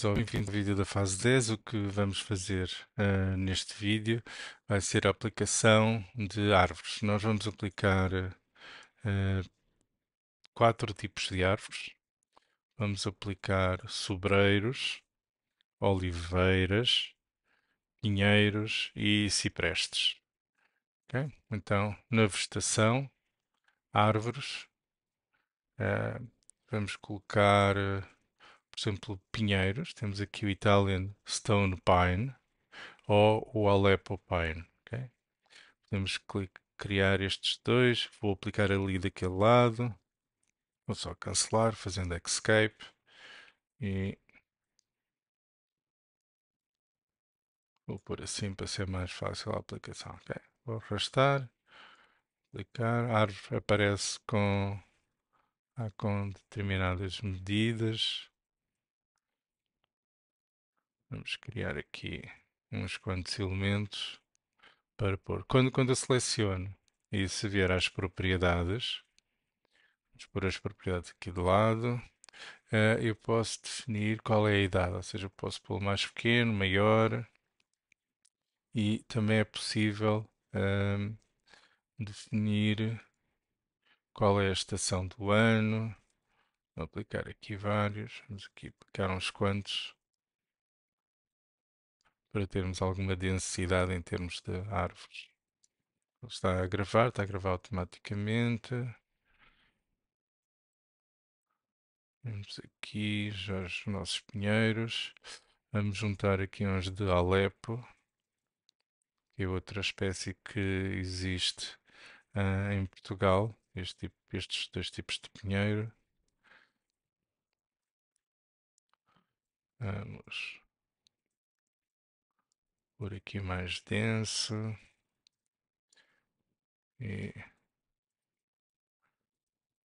Então, bem-vindo ao vídeo da fase 10. O que vamos fazer uh, neste vídeo vai ser a aplicação de árvores. Nós vamos aplicar uh, quatro tipos de árvores. Vamos aplicar sobreiros, oliveiras, pinheiros e ciprestes. Okay? Então, na vegetação, árvores, uh, vamos colocar por exemplo, pinheiros, temos aqui o Italian Stone Pine ou o Aleppo Pine. Okay? Podemos criar estes dois, vou aplicar ali daquele lado, vou só cancelar, fazendo Escape e vou pôr assim para ser mais fácil a aplicação. Okay? Vou arrastar, clicar, a árvore aparece com, ah, com determinadas medidas Vamos criar aqui uns quantos elementos para pôr. Quando, quando eu seleciono e se vier às propriedades, vamos pôr as propriedades aqui de lado, eh, eu posso definir qual é a idade, ou seja, posso pôr mais pequeno, maior, e também é possível um, ehm, definir qual é a estação do ano. Vou aplicar aqui vários, vamos aqui aplicar uns quantos para termos alguma densidade em termos de árvores. Ele está a gravar, está a gravar automaticamente. Vamos aqui já os nossos pinheiros. Vamos juntar aqui uns de Alepo, que é outra espécie que existe uh, em Portugal. Este tipo, estes dois tipos de pinheiro. Vamos por aqui mais denso e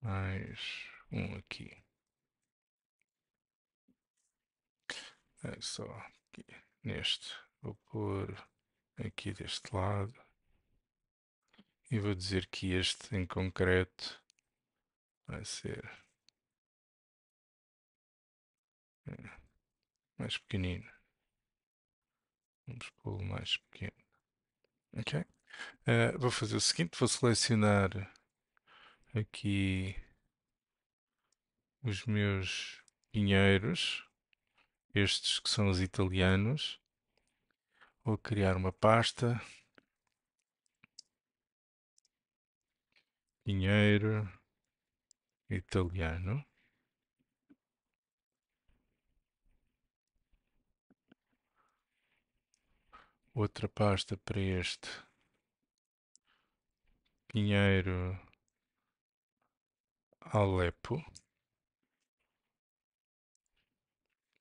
mais um aqui. É só aqui neste. Vou pôr aqui deste lado e vou dizer que este em concreto vai ser é, mais pequenino. Vamos pôr o mais pequeno. Ok. Uh, vou fazer o seguinte, vou selecionar aqui os meus pinheiros, estes que são os italianos. Vou criar uma pasta. Pinheiro italiano. outra pasta para este Pinheiro Alepo.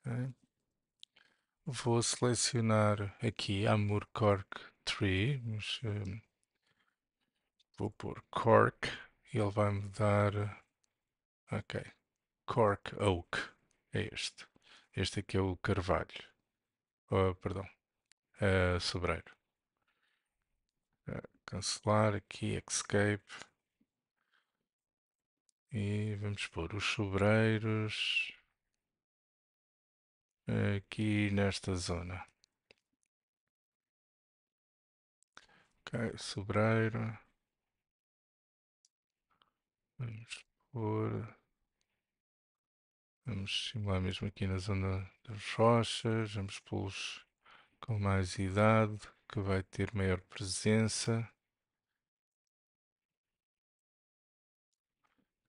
Okay. Vou selecionar aqui Amur Cork Tree, mas, um, vou pôr Cork e ele vai me dar. Ok, Cork Oak é este. Este aqui é o carvalho. Oh, perdão, Sobreiro. Uh, cancelar aqui, escape. E vamos pôr os sobreiros aqui nesta zona. Ok, sobreiro. Vamos pôr. Vamos simular mesmo aqui na zona das rochas. Vamos pôr os com mais idade, que vai ter maior presença.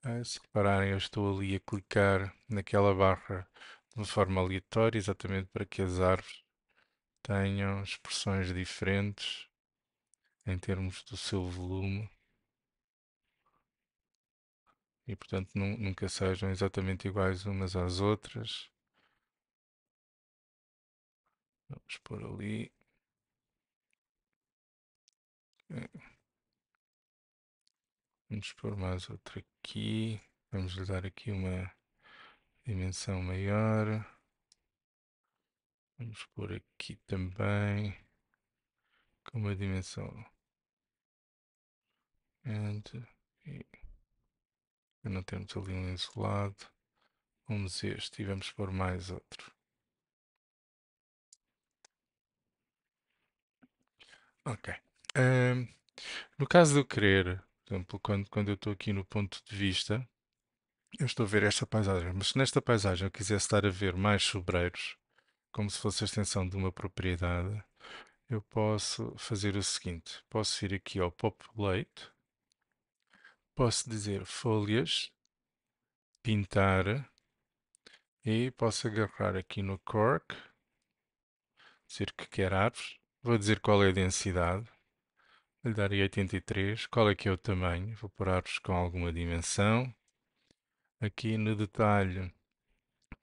Ah, se repararem, eu estou ali a clicar naquela barra de forma aleatória, exatamente para que as árvores tenham expressões diferentes em termos do seu volume e, portanto, nunca sejam exatamente iguais umas às outras. Vamos por ali. É. Vamos por mais outra aqui. Vamos lhe dar aqui uma dimensão maior. Vamos por aqui também com uma dimensão. And, e, não temos ali um isolado. Vamos este e vamos pôr mais outro. Ok. no caso de eu querer, por exemplo, quando, quando eu estou aqui no ponto de vista, eu estou a ver esta paisagem, mas se nesta paisagem eu quisesse estar a ver mais sobreiros, como se fosse a extensão de uma propriedade, eu posso fazer o seguinte: posso ir aqui ao Populate, posso dizer folhas, pintar, e posso agarrar aqui no Cork, dizer que quer árvores, Vou dizer qual é a densidade. Vou lhe dar 83. Qual é que é o tamanho? Vou parar-vos com alguma dimensão. Aqui no detalhe,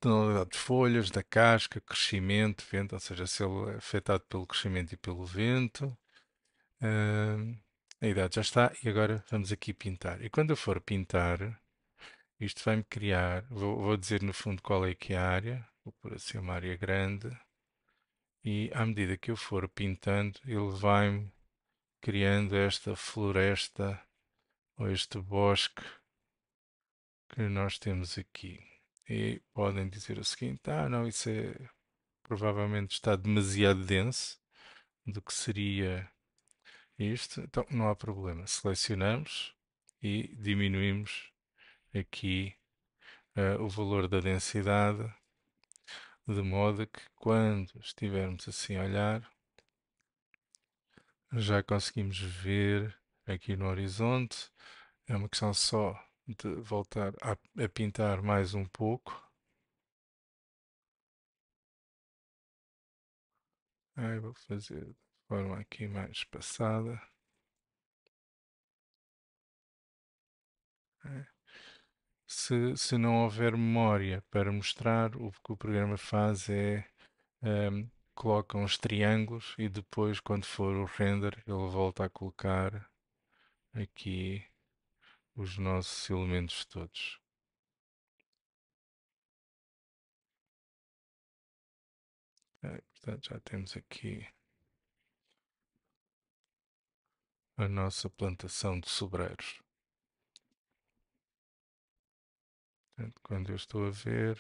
tonalidade de folhas, da casca, crescimento, vento, ou seja, se ele é afetado pelo crescimento e pelo vento. Uh, a idade já está e agora vamos aqui pintar. E quando eu for pintar, isto vai-me criar, vou, vou dizer no fundo qual é que é a área, vou pôr assim uma área grande e à medida que eu for pintando, ele vai-me criando esta floresta ou este bosque que nós temos aqui. E podem dizer o seguinte: ah, não, isso é provavelmente está demasiado denso do que seria isto. Então não há problema. Selecionamos e diminuímos aqui uh, o valor da densidade de modo que quando estivermos assim a olhar, já conseguimos ver aqui no horizonte. É uma questão só de voltar a, a pintar mais um pouco. Aí vou fazer de forma aqui mais passada. É se, se não houver memória para mostrar, o que o programa faz é um, ehm, coloca uns triângulos e depois, quando for o render, ele volta a colocar aqui os nossos elementos todos. portanto, já temos aqui a nossa plantação de sobreiros. Portanto, quando eu estou a ver,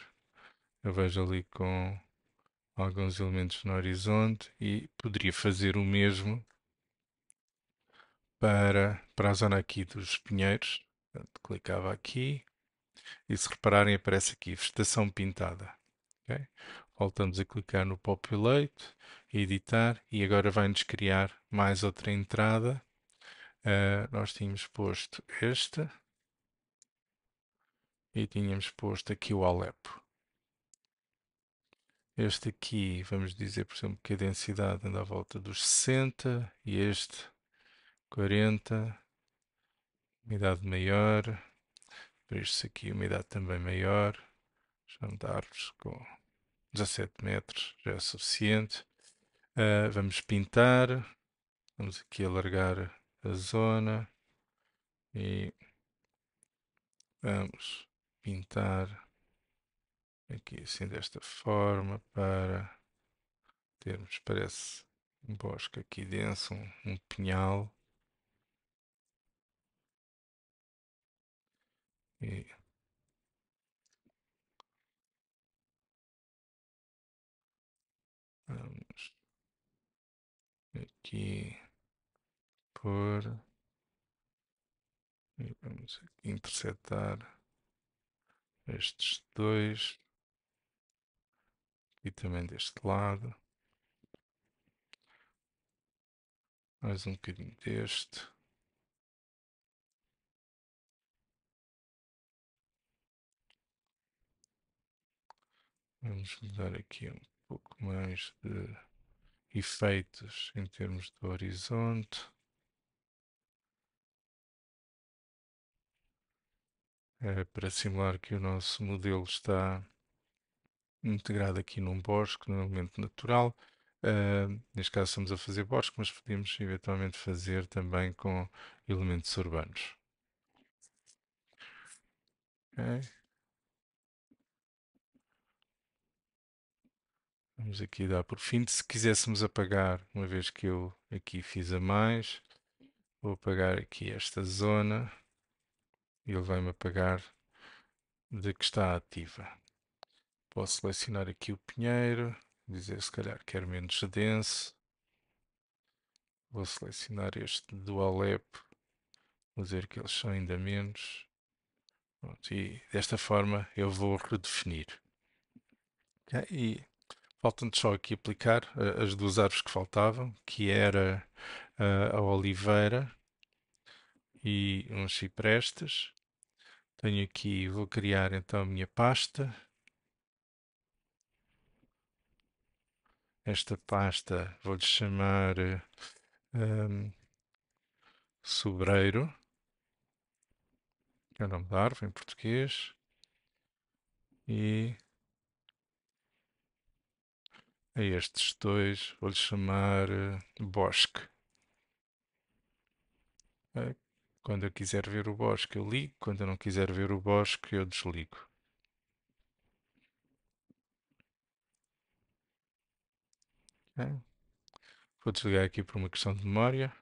eu vejo ali com alguns elementos no horizonte e poderia fazer o mesmo para, para a zona aqui dos pinheiros. Portanto, clicava aqui e se repararem aparece aqui vegetação pintada. Okay? Voltamos a clicar no Populate, editar e agora vai-nos criar mais outra entrada. Uh, nós tínhamos posto esta e tínhamos posto aqui o Alepo. Este aqui, vamos dizer, por exemplo, que a densidade anda à volta dos 60 e este 40, umidade maior, por aqui umidade também maior, chamo de árvores com 17 metros, já é suficiente. Uh, vamos pintar, vamos aqui alargar a zona e vamos pintar aqui assim desta forma para termos, parece um bosque aqui denso, um, um pinhal. E vamos aqui por e vamos aqui interceptar estes dois e também deste lado. Mais um bocadinho deste. Vamos mudar aqui um pouco mais de efeitos em termos de horizonte. Eh, para simular que o nosso modelo está integrado aqui num Bosque, num elemento natural. Uh, neste caso estamos a fazer Bosque, mas podemos eventualmente fazer também com elementos urbanos. Okay. Vamos aqui dar por fim. Se quiséssemos apagar, uma vez que eu aqui fiz a mais, vou apagar aqui esta zona ele vai-me apagar de que está ativa. Posso selecionar aqui o pinheiro, dizer se calhar quero menos denso. Vou selecionar este do Alepo, dizer que eles são ainda menos. Pronto, e desta forma eu vou redefinir. Okay? E faltam-te só aqui aplicar uh, as duas árvores que faltavam, que era uh, a oliveira e uns ciprestes. Tenho aqui, vou criar então a minha pasta. Esta pasta vou-lhe chamar um, Sobreiro, é o nome da árvore em português. E a estes dois vou-lhe chamar uh, Bosque. Quando eu quiser ver o bosque, eu ligo. Quando eu não quiser ver o bosque, eu desligo. Okay. Vou desligar aqui por uma questão de memória.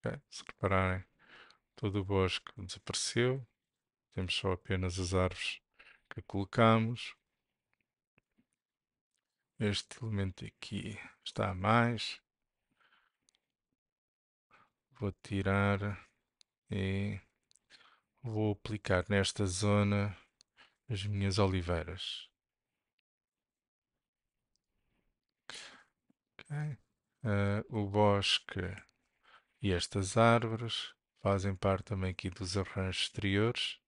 Okay. Se repararem, todo o bosque desapareceu. Temos só apenas as árvores que colocamos. Este elemento aqui está a mais. Vou tirar e vou aplicar nesta zona as minhas oliveiras. Okay. Uh, o bosque e estas árvores fazem parte também aqui dos arranjos exteriores.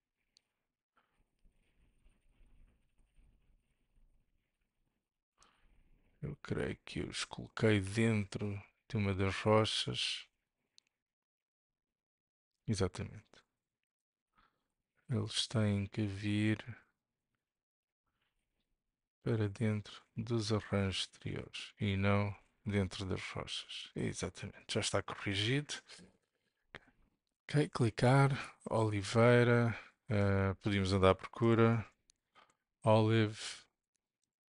Eu creio que os coloquei dentro de uma das rochas. Exatamente. Eles têm que vir para dentro dos arranjos exteriores e não dentro das rochas. Exatamente, já está corrigido. Ok, clicar, Oliveira, uh, podíamos andar à procura. Olive,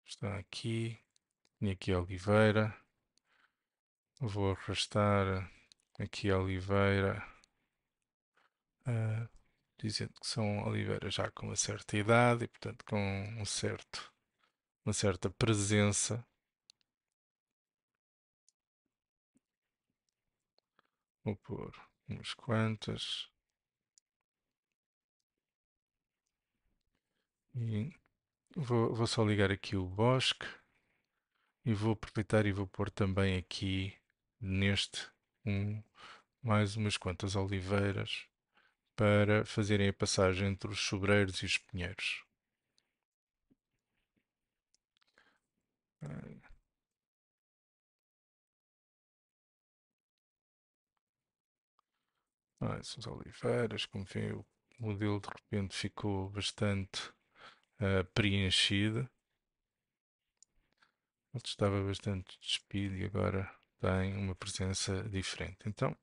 está aqui, e aqui Oliveira. Vou arrastar aqui Oliveira uh, dizendo que são oliveiras já com uma certa idade e, portanto, com um certo, uma certa presença. Vou pôr umas quantas. E vou, vou só ligar aqui o bosque e vou aproveitar e vou pôr também aqui neste um, mais umas quantas oliveiras para fazerem a passagem entre os sobreiros e os pinheiros. Hum. são as oliveiras, como vê, o modelo de repente ficou bastante uh, preenchido. Ele estava bastante despido e agora tem uma presença diferente. Então,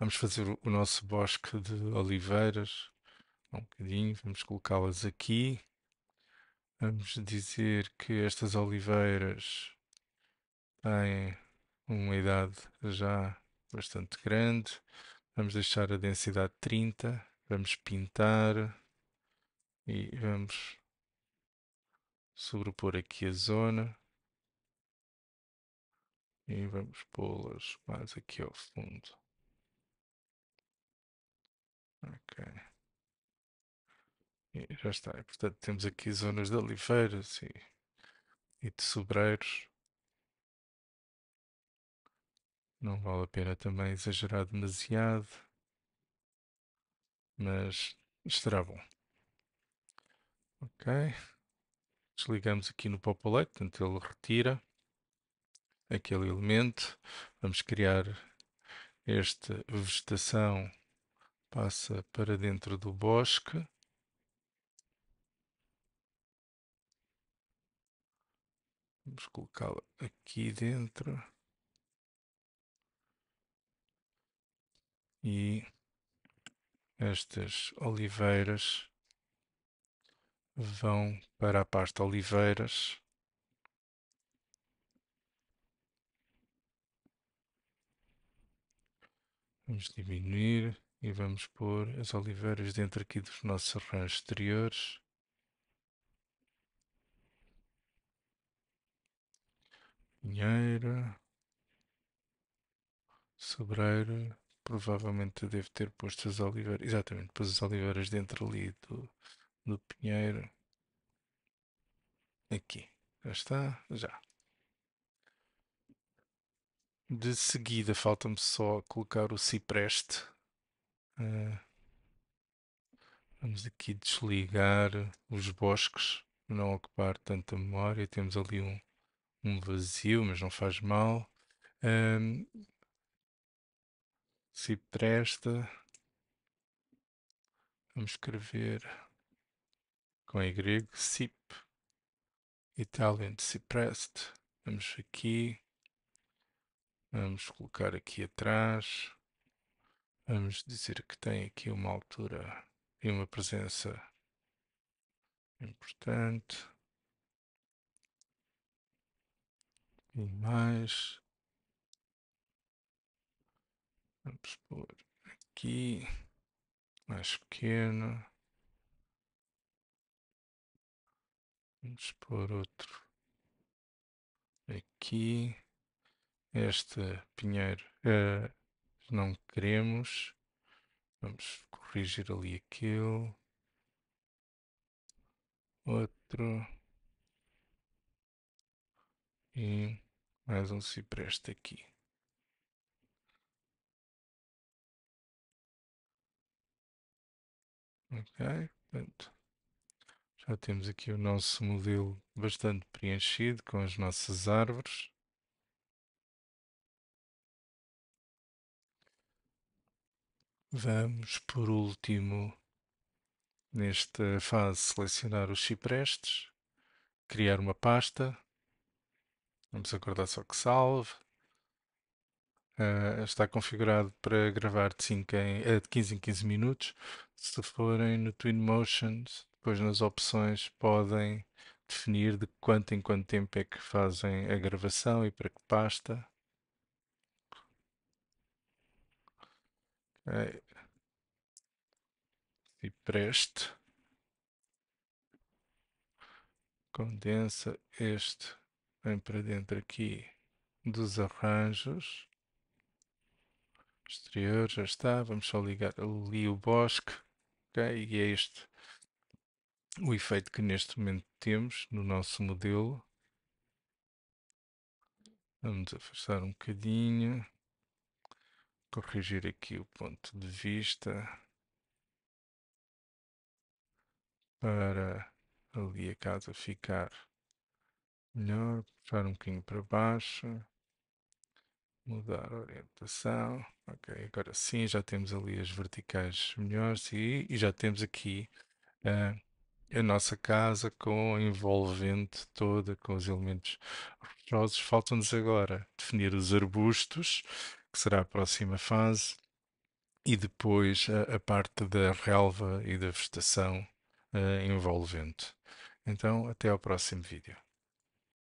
Vamos fazer o, nosso bosque de oliveiras. Um bocadinho, vamos colocá-las aqui. Vamos dizer que estas oliveiras têm uma idade já bastante grande. Vamos deixar a densidade 30. Vamos pintar e vamos sobrepor aqui a zona. E vamos pô-las mais aqui ao fundo. Ok. E já está. E, portanto, temos aqui zonas de oliveiras e, e de sobreiros. Não vale a pena também exagerar demasiado, mas estará bom. Ok. Desligamos aqui no populate, portanto ele retira aquele elemento. Vamos criar esta vegetação passa para dentro do bosque. Vamos colocá-la aqui dentro. E estas oliveiras vão para a pasta oliveiras. Vamos diminuir. E vamos pôr as oliveiras dentro aqui dos nossos arranjos exteriores. Pinheira. Sobreira. Provavelmente devo ter posto as oliveiras. Exatamente, pôs as oliveiras dentro ali do, do pinheiro. Aqui. Já está? Já. De seguida falta-me só colocar o cipreste eh, vamos aqui desligar os bosques, não ocupar tanta memória. Temos ali um, um vazio, mas não faz mal. Um, se presta. Vamos escrever com Y, SIP, Italian Ciprest. Vamos aqui, vamos colocar aqui atrás. Vamos dizer que tem aqui uma altura e uma presença importante. E mais. Vamos pôr aqui, mais pequeno. Vamos pôr outro aqui. Este pinheiro, uh, que não queremos. Vamos corrigir ali aquilo. Outro. E mais um cipreste aqui. Ok, pronto. Já temos aqui o nosso modelo bastante preenchido com as nossas árvores. Vamos, por último, nesta fase, selecionar os ciprestes, criar uma pasta. Vamos acordar só que salve. Uh, está configurado para gravar de, 5 em, uh, de 15 em 15 minutos. Se forem no Twinmotion, depois nas opções podem definir de quanto em quanto tempo é que fazem a gravação e para que pasta. e preste. Condensa este, vem para dentro aqui dos arranjos. Exterior, já está. Vamos só ligar ali o bosque. ok E é este o efeito que neste momento temos no nosso modelo. Vamos afastar um bocadinho corrigir aqui o ponto de vista para ali a casa ficar melhor, puxar um bocadinho para baixo, mudar a orientação, ok, agora sim já temos ali as verticais melhores e, e já temos aqui uh, a nossa casa com a envolvente toda, com os elementos rochosos. Faltam-nos agora definir os arbustos que será a próxima fase, e depois a, a parte da relva e da vegetação uh, envolvente. Então, até ao próximo vídeo.